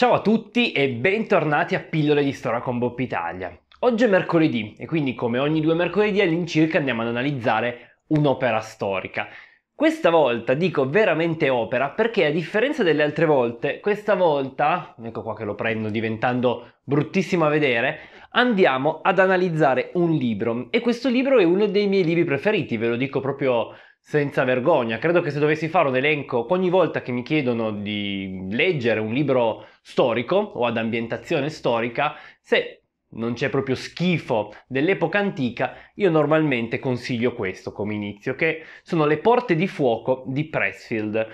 Ciao a tutti e bentornati a Pillole di Storia con Bob Italia. Oggi è mercoledì e quindi come ogni due mercoledì all'incirca andiamo ad analizzare un'opera storica. Questa volta dico veramente opera perché a differenza delle altre volte, questa volta, ecco qua che lo prendo diventando bruttissimo a vedere, andiamo ad analizzare un libro e questo libro è uno dei miei libri preferiti, ve lo dico proprio senza vergogna. Credo che se dovessi fare un elenco ogni volta che mi chiedono di leggere un libro storico o ad ambientazione storica, se non c'è proprio schifo dell'epoca antica, io normalmente consiglio questo come inizio, che sono le porte di fuoco di Pressfield.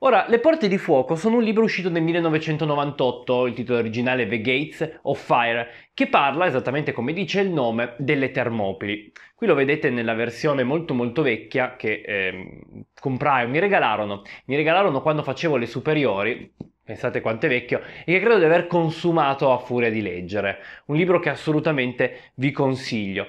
Ora, Le porte di fuoco sono un libro uscito nel 1998, il titolo originale è The Gates of Fire, che parla, esattamente come dice il nome, delle Termopili. Qui lo vedete nella versione molto molto vecchia che eh, comprai, mi regalarono, mi regalarono quando facevo le superiori, pensate quanto è vecchio, e che credo di aver consumato a furia di leggere. Un libro che assolutamente vi consiglio.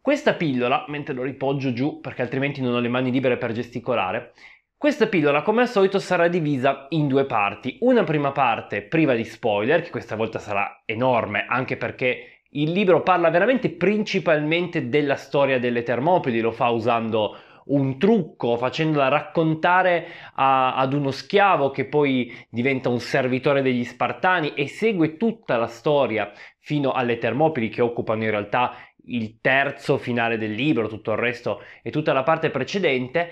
Questa pillola, mentre lo ripoggio giù perché altrimenti non ho le mani libere per gesticolare, questa pillola, come al solito, sarà divisa in due parti. Una prima parte priva di spoiler, che questa volta sarà enorme, anche perché il libro parla veramente principalmente della storia delle Termopili, lo fa usando un trucco, facendola raccontare a, ad uno schiavo che poi diventa un servitore degli Spartani e segue tutta la storia fino alle Termopili che occupano in realtà il terzo finale del libro, tutto il resto e tutta la parte precedente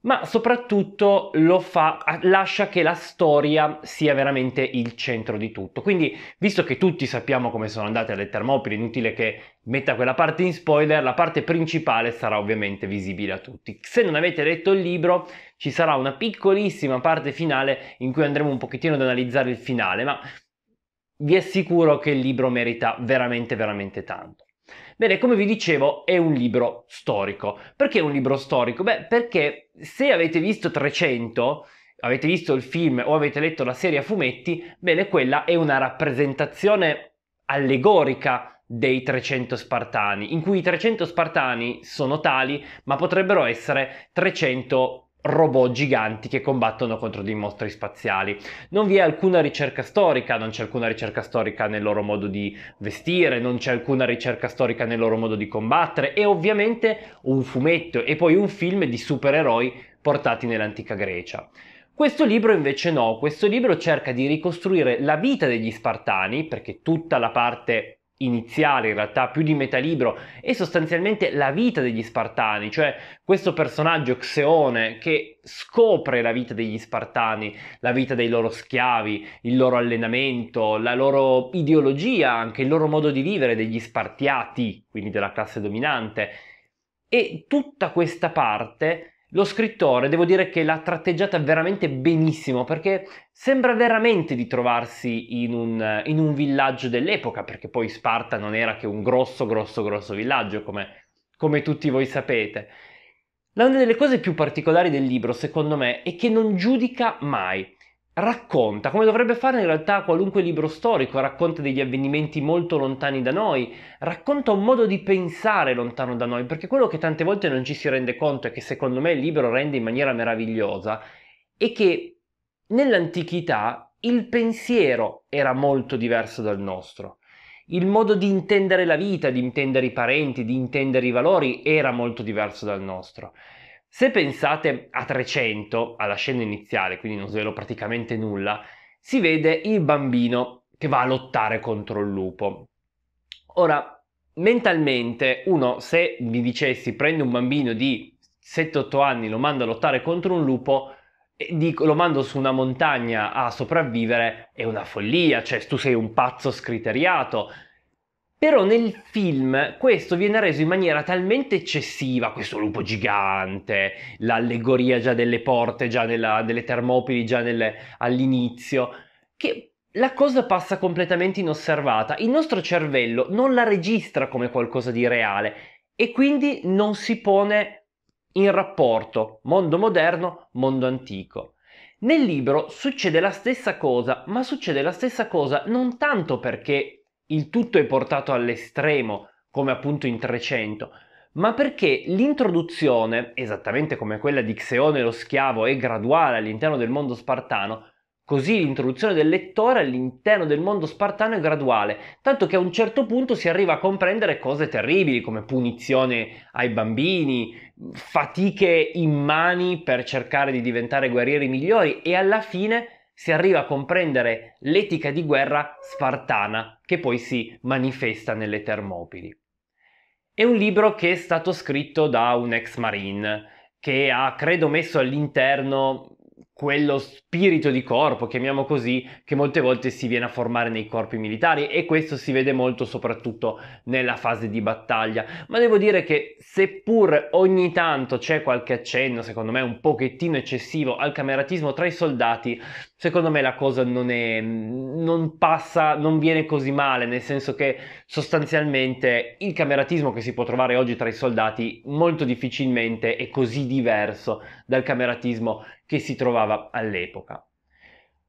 ma soprattutto lo fa, lascia che la storia sia veramente il centro di tutto. Quindi, visto che tutti sappiamo come sono andate le Termopili, inutile che metta quella parte in spoiler, la parte principale sarà ovviamente visibile a tutti. Se non avete letto il libro, ci sarà una piccolissima parte finale in cui andremo un pochettino ad analizzare il finale, ma vi assicuro che il libro merita veramente, veramente tanto. Bene, come vi dicevo, è un libro storico. Perché è un libro storico? Beh, perché se avete visto 300, avete visto il film o avete letto la serie a fumetti, bene, quella è una rappresentazione allegorica dei 300 Spartani, in cui i 300 Spartani sono tali, ma potrebbero essere 300 robot giganti che combattono contro dei mostri spaziali. Non vi è alcuna ricerca storica, non c'è alcuna ricerca storica nel loro modo di vestire, non c'è alcuna ricerca storica nel loro modo di combattere è ovviamente un fumetto e poi un film di supereroi portati nell'antica Grecia. Questo libro invece no, questo libro cerca di ricostruire la vita degli Spartani, perché tutta la parte iniziale, in realtà più di metà libro, è sostanzialmente la vita degli Spartani, cioè questo personaggio Xeone che scopre la vita degli Spartani, la vita dei loro schiavi, il loro allenamento, la loro ideologia, anche il loro modo di vivere degli spartiati, quindi della classe dominante. E tutta questa parte lo scrittore devo dire che l'ha tratteggiata veramente benissimo perché sembra veramente di trovarsi in un, in un villaggio dell'epoca perché poi Sparta non era che un grosso grosso grosso villaggio come, come tutti voi sapete. Una delle cose più particolari del libro secondo me è che non giudica mai racconta, come dovrebbe fare in realtà qualunque libro storico, racconta degli avvenimenti molto lontani da noi, racconta un modo di pensare lontano da noi, perché quello che tante volte non ci si rende conto e che secondo me il libro rende in maniera meravigliosa è che nell'antichità il pensiero era molto diverso dal nostro. Il modo di intendere la vita, di intendere i parenti, di intendere i valori era molto diverso dal nostro. Se pensate a 300, alla scena iniziale, quindi non svelo praticamente nulla, si vede il bambino che va a lottare contro il lupo. Ora, mentalmente, uno, se vi dicessi prendo un bambino di 7-8 anni, lo mando a lottare contro un lupo, Dico, lo mando su una montagna a sopravvivere è una follia, cioè tu sei un pazzo scriteriato, però nel film questo viene reso in maniera talmente eccessiva, questo lupo gigante, l'allegoria già delle porte, già nella, delle termopili, già nel, all'inizio, che la cosa passa completamente inosservata. Il nostro cervello non la registra come qualcosa di reale e quindi non si pone in rapporto mondo moderno, mondo antico. Nel libro succede la stessa cosa, ma succede la stessa cosa non tanto perché il tutto è portato all'estremo, come appunto in 300, ma perché l'introduzione, esattamente come quella di Xeone lo schiavo, è graduale all'interno del mondo spartano, così l'introduzione del lettore all'interno del mondo spartano è graduale, tanto che a un certo punto si arriva a comprendere cose terribili come punizione ai bambini, fatiche immani per cercare di diventare guerrieri migliori e alla fine si arriva a comprendere l'etica di guerra spartana che poi si manifesta nelle Termopili. È un libro che è stato scritto da un ex marine che ha, credo, messo all'interno quello spirito di corpo, chiamiamo così, che molte volte si viene a formare nei corpi militari e questo si vede molto soprattutto nella fase di battaglia. Ma devo dire che seppur ogni tanto c'è qualche accenno, secondo me un pochettino eccessivo, al cameratismo tra i soldati, secondo me la cosa non è non passa non viene così male nel senso che sostanzialmente il cameratismo che si può trovare oggi tra i soldati molto difficilmente è così diverso dal cameratismo che si trovava all'epoca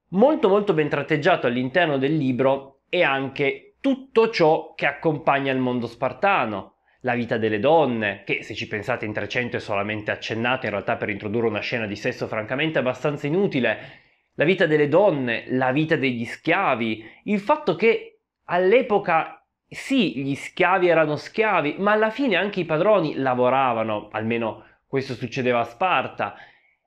molto molto ben tratteggiato all'interno del libro è anche tutto ciò che accompagna il mondo spartano la vita delle donne, che se ci pensate in 300 è solamente accennato in realtà per introdurre una scena di sesso francamente abbastanza inutile, la vita delle donne, la vita degli schiavi, il fatto che all'epoca sì, gli schiavi erano schiavi, ma alla fine anche i padroni lavoravano, almeno questo succedeva a Sparta.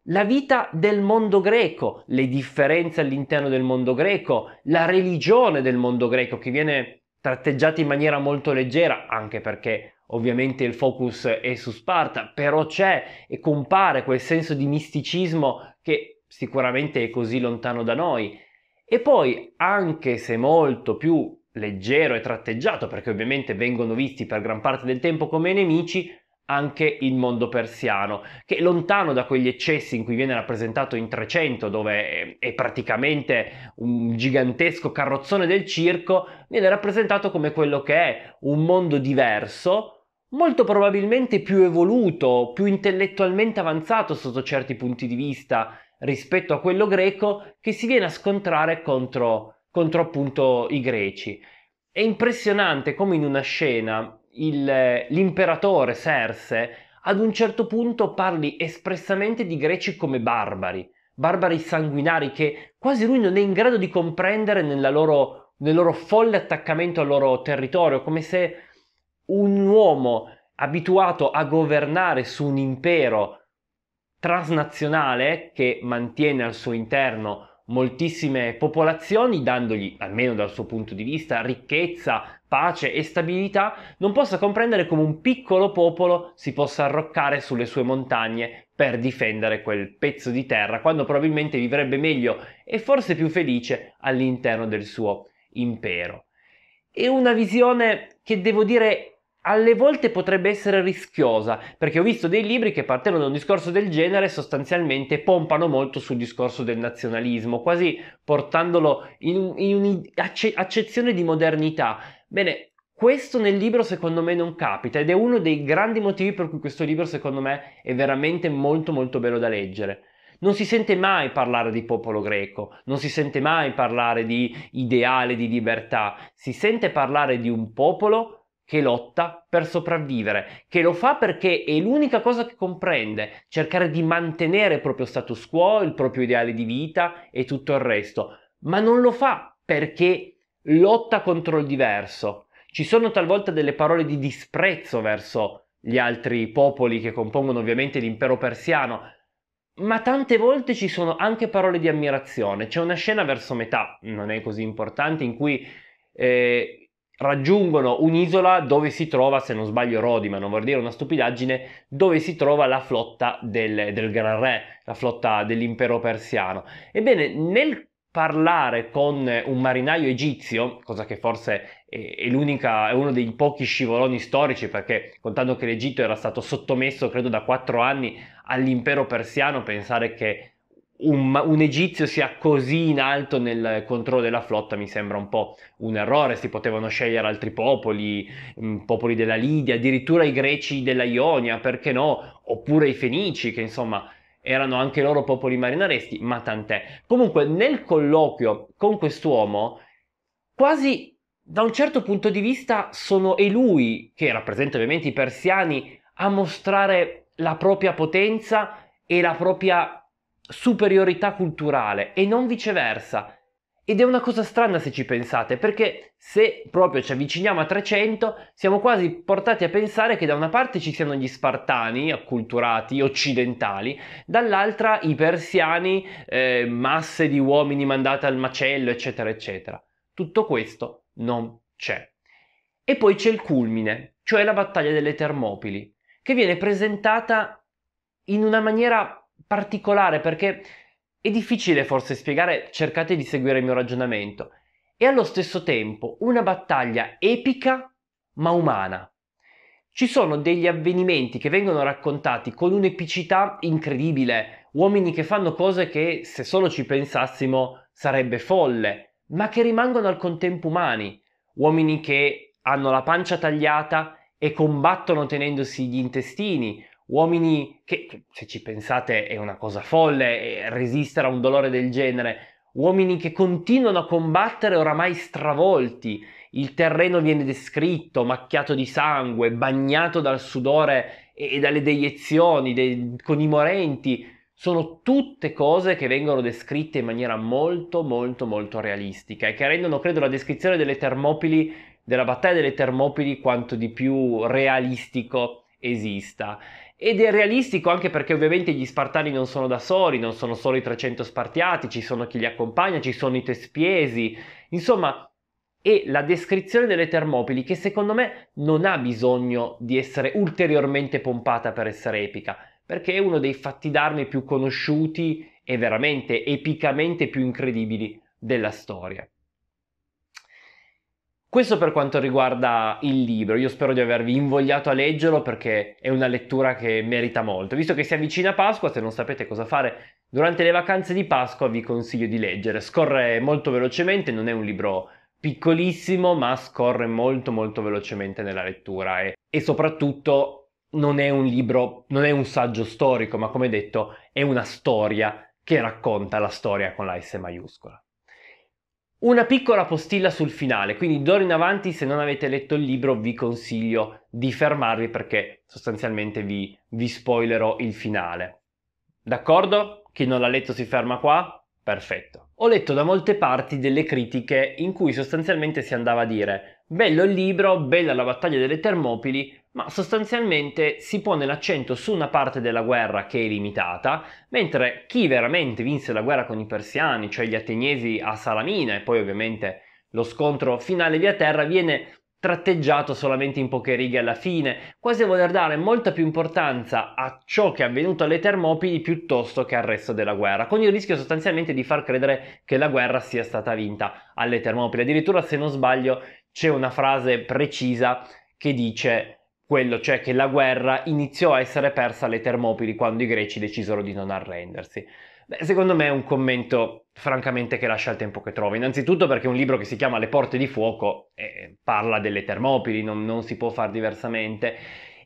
La vita del mondo greco, le differenze all'interno del mondo greco, la religione del mondo greco che viene tratteggiata in maniera molto leggera, anche perché ovviamente il focus è su Sparta, però c'è e compare quel senso di misticismo che sicuramente è così lontano da noi. E poi, anche se molto più leggero e tratteggiato, perché ovviamente vengono visti per gran parte del tempo come nemici, anche il mondo persiano, che lontano da quegli eccessi in cui viene rappresentato in 300, dove è praticamente un gigantesco carrozzone del circo, viene rappresentato come quello che è un mondo diverso, molto probabilmente più evoluto, più intellettualmente avanzato sotto certi punti di vista, rispetto a quello greco che si viene a scontrare contro, contro appunto i greci. È impressionante come in una scena il, l'imperatore Serse ad un certo punto parli espressamente di greci come barbari, barbari sanguinari che quasi lui non è in grado di comprendere loro, nel loro folle attaccamento al loro territorio, come se un uomo abituato a governare su un impero transnazionale che mantiene al suo interno moltissime popolazioni, dandogli, almeno dal suo punto di vista, ricchezza, pace e stabilità, non possa comprendere come un piccolo popolo si possa arroccare sulle sue montagne per difendere quel pezzo di terra, quando probabilmente vivrebbe meglio e forse più felice all'interno del suo impero. È una visione che devo dire alle volte potrebbe essere rischiosa, perché ho visto dei libri che partendo da un discorso del genere sostanzialmente pompano molto sul discorso del nazionalismo, quasi portandolo in, in un'accezione di modernità. Bene, questo nel libro secondo me non capita ed è uno dei grandi motivi per cui questo libro secondo me è veramente molto molto bello da leggere. Non si sente mai parlare di popolo greco, non si sente mai parlare di ideale, di libertà, si sente parlare di un popolo che che lotta per sopravvivere, che lo fa perché è l'unica cosa che comprende, cercare di mantenere il proprio status quo, il proprio ideale di vita e tutto il resto, ma non lo fa perché lotta contro il diverso. Ci sono talvolta delle parole di disprezzo verso gli altri popoli che compongono ovviamente l'impero persiano, ma tante volte ci sono anche parole di ammirazione. C'è una scena verso metà, non è così importante, in cui eh, raggiungono un'isola dove si trova, se non sbaglio Rodi, ma non vuol dire una stupidaggine, dove si trova la flotta del, del Gran Re, la flotta dell'impero persiano. Ebbene, nel parlare con un marinaio egizio, cosa che forse è, è, è, uno dei pochi scivoloni storici, perché contando che l'Egitto era stato sottomesso, credo, da quattro anni all'impero persiano, pensare che un, un, egizio sia così in alto nel controllo della flotta mi sembra un po' un errore, si potevano scegliere altri popoli, mm, popoli della Lidia, addirittura i greci della Ionia, perché no, oppure i fenici che insomma erano anche loro popoli marinaresti, ma tant'è. Comunque nel colloquio con quest'uomo quasi da un certo punto di vista sono è lui che rappresenta ovviamente i persiani a mostrare la propria potenza e la propria superiorità culturale e non viceversa. Ed è una cosa strana se ci pensate, perché se proprio ci avviciniamo a 300, siamo quasi portati a pensare che da una parte ci siano gli spartani, acculturati, occidentali, dall'altra i persiani, eh, masse di uomini mandate al macello, eccetera, eccetera. Tutto questo non c'è. E poi c'è il culmine, cioè la battaglia delle Termopili, che viene presentata in una maniera particolare perché è difficile forse spiegare, cercate di seguire il mio ragionamento. È allo stesso tempo una battaglia epica ma umana. Ci sono degli avvenimenti che vengono raccontati con un'epicità incredibile, uomini che fanno cose che se solo ci pensassimo sarebbe folle, ma che rimangono al contempo umani, uomini che hanno la pancia tagliata e combattono tenendosi gli intestini, uomini che, se ci pensate è una cosa folle resistere a un dolore del genere, uomini che continuano a combattere oramai stravolti, il terreno viene descritto, macchiato di sangue, bagnato dal sudore e, e dalle deiezioni, dei, con i morenti, sono tutte cose che vengono descritte in maniera molto molto molto realistica e che rendono credo la descrizione delle Termopili, della battaglia delle Termopili quanto di più realistico esista. Ed è realistico anche perché ovviamente gli spartani non sono da soli, non sono solo i 300 spartiati, ci sono chi li accompagna, ci sono i tespiesi, insomma è la descrizione delle Termopili che secondo me non ha bisogno di essere ulteriormente pompata per essere epica, perché è uno dei fatti d'armi più conosciuti e veramente epicamente più incredibili della storia. Questo per quanto riguarda il libro, io spero di avervi invogliato a leggerlo perché è una lettura che merita molto. Visto che si avvicina Pasqua, se non sapete cosa fare durante le vacanze di Pasqua vi consiglio di leggere. Scorre molto velocemente, non è un libro piccolissimo ma scorre molto molto velocemente nella lettura e, e soprattutto non è un libro, non è un saggio storico ma come detto è una storia che racconta la storia con la S maiuscola. Una piccola postilla sul finale, quindi d'ora in avanti se non avete letto il libro vi consiglio di fermarvi perché sostanzialmente vi, vi spoilerò il finale. D'accordo? Chi non l'ha letto si ferma qua, Perfetto. Ho letto da molte parti delle critiche in cui sostanzialmente si andava a dire bello il libro, bella la battaglia delle Termopili, ma sostanzialmente si pone l'accento su una parte della guerra che è limitata, mentre chi veramente vinse la guerra con i persiani, cioè gli ateniesi a Salamina e poi ovviamente lo scontro finale via terra, viene tratteggiato solamente in poche righe alla fine, quasi a voler dare molta più importanza a ciò che è avvenuto alle Termopili piuttosto che al resto della guerra, con il rischio sostanzialmente di far credere che la guerra sia stata vinta alle Termopili. Addirittura, se non sbaglio, c'è una frase precisa che dice quello, cioè che la guerra iniziò a essere persa alle Termopili quando i greci decisero di non arrendersi. Beh, secondo me è un commento francamente che lascia il tempo che trova. Innanzitutto perché un libro che si chiama Le porte di fuoco eh, parla delle Termopili, non, non si può fare diversamente.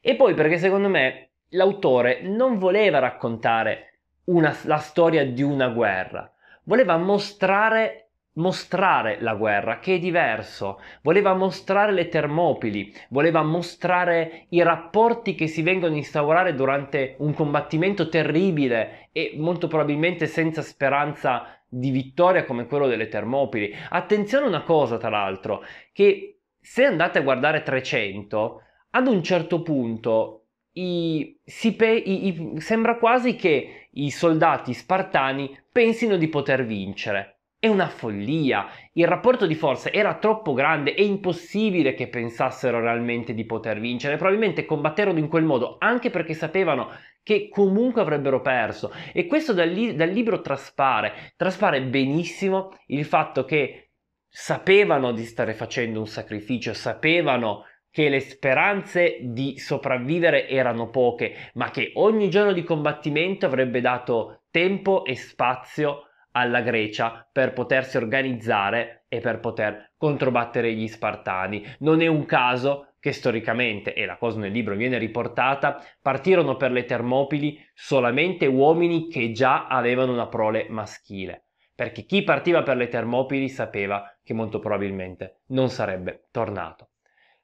E poi perché secondo me l'autore non voleva raccontare una, la storia di una guerra, voleva mostrare mostrare la guerra, che è diverso. Voleva mostrare le Termopili, voleva mostrare i rapporti che si vengono a instaurare durante un combattimento terribile e molto probabilmente senza speranza di vittoria come quello delle Termopili. Attenzione a una cosa, tra l'altro, che se andate a guardare 300, ad un certo punto i, pe, i, i, sembra quasi che i soldati spartani pensino di poter vincere è una follia. Il rapporto di forze era troppo grande, è impossibile che pensassero realmente di poter vincere. Probabilmente combatterono in quel modo anche perché sapevano che comunque avrebbero perso. E questo dal, li- dal libro traspare, traspare benissimo il fatto che sapevano di stare facendo un sacrificio, sapevano che le speranze di sopravvivere erano poche, ma che ogni giorno di combattimento avrebbe dato tempo e spazio alla Grecia per potersi organizzare e per poter controbattere gli Spartani. Non è un caso che storicamente, e la cosa nel libro viene riportata, partirono per le Termopili solamente uomini che già avevano una prole maschile, perché chi partiva per le Termopili sapeva che molto probabilmente non sarebbe tornato.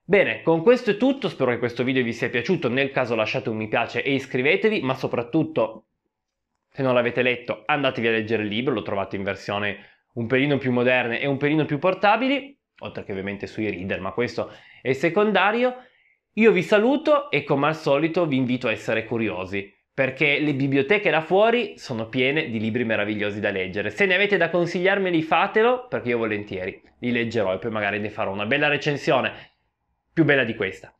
Bene, con questo è tutto, spero che questo video vi sia piaciuto, nel caso lasciate un mi piace e iscrivetevi, ma soprattutto se non l'avete letto, andatevi a leggere il libro, lo trovate in versione un pelino più moderne e un pelino più portabili, oltre che ovviamente sui reader, ma questo è secondario. Io vi saluto e come al solito vi invito a essere curiosi perché le biblioteche là fuori sono piene di libri meravigliosi da leggere. Se ne avete da consigliarmeli fatelo, perché io volentieri li leggerò e poi magari ne farò una bella recensione, più bella di questa.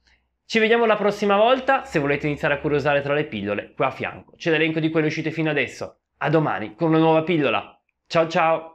Ci vediamo la prossima volta se volete iniziare a curiosare tra le pillole qua a fianco. C'è l'elenco di quelle uscite fino adesso. A domani con una nuova pillola. Ciao ciao!